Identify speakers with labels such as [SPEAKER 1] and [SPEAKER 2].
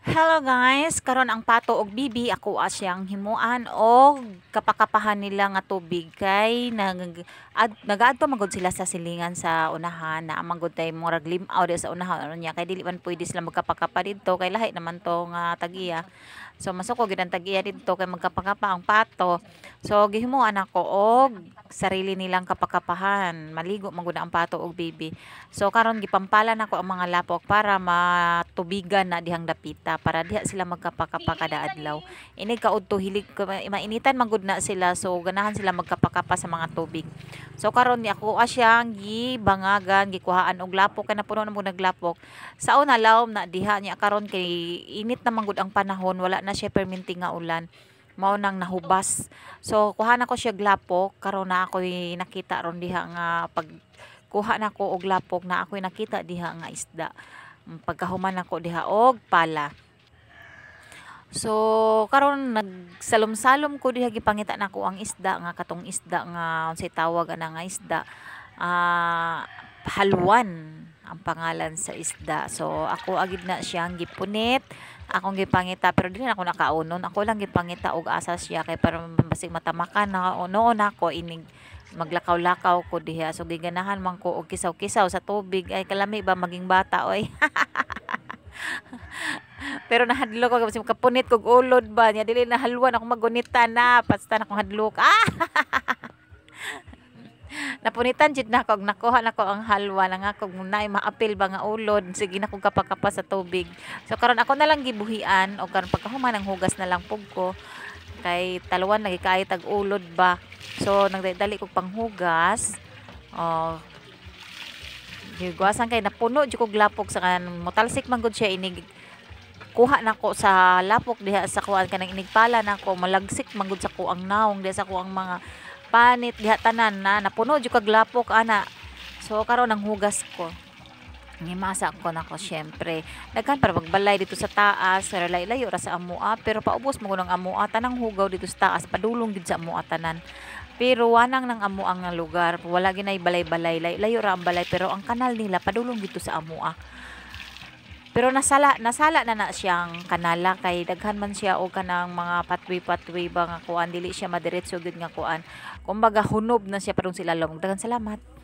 [SPEAKER 1] Hello guys, karon ang pato og bibi ako asyang himuan og kapakapahan nila nga tubig kay nag ad, nagaadto magud sila sa silingan sa unahan na amangod tay murag limaw sa unahan ano niya kay dili man pwede sila magkapakapa didto kay lahi naman to nga tagiya. So masoko gid ang tagiya didto kay magkapakapa ang pato. So gihimuan ako og sarili nilang kapakapahan. Maligo maguna ang pato og bibi. So karon gipampalan ako ang mga lapok para matubigan na dihang dapita ta para diha sila magkapakapa adlaw ini kaudto hilig mainitan magud na sila so ganahan sila magkapakapa sa mga tubig so karon ni ako asyang gibangagan gikuhaan og lapok kana puno na mo naglapok sa una lawom na diha niya karon kay init na manggod ang panahon wala na siya perminting nga ulan mao nang nahubas so kuha na ko siya glapok karon na ako nakita ron diha nga pag kuha na ko og lapok na ako nakita diha nga isda pagkahuman ako diha og pala So karon nagsalom-salom ko diha gipangita nako ang isda nga katong isda nga unsay tawag ana nga isda uh, halwan ang pangalan sa isda. So ako agid na siyang gipunit akong gipangita pero dili na ako nakaunon ako lang gipangita og asa siya kay para basig matamakan na unoon ako inig maglakaw-lakaw ko diha so giganahan man ko og kisaw-kisaw sa tubig ay kalami ba maging bata oy Pero nahadlok ako kasi kapunit kog ulod ba niya dili na halwan ako magunita na pasta na akong hadlok. Ah! Napunitan jud na kog nakuha nako ang halwa na nga kog munay maapil ba nga ulod sige na kog kapakapa sa tubig. So karon ako na lang gibuhian o karon pagkahuman ang hugas na lang pug ko kay talwan lagi kay tag ulod ba. So nagdali kog panghugas. Oh, Gigwasan kay napuno jud kog lapok sa kanang motalsik man gud siya inig kuha nako sa lapok diha sa kuan kanang inigpala nako malagsik manggod sa ko ang naong diha sa ko ang mga panit diha tanan na napuno jud kag lapok ana so karon ang hugas ko ni ngimasa ko nako syempre daghan para magbalay dito sa taas pero layo ra sa amoa pero paubos mo ng amoa tanang hugaw dito sa taas padulong gid sa amoa tanan pero wanang nang amo ang lugar wala ginay balay-balay layo ra ang balay pero ang kanal nila padulong dito sa amoa pero nasala nasala na na siyang kanala kay daghan man siya og kanang mga patwi-patwi ba nga kuan dili siya madiretso gyud nga kuan. Kumbaga hunob na siya parang sila long. Daghan salamat.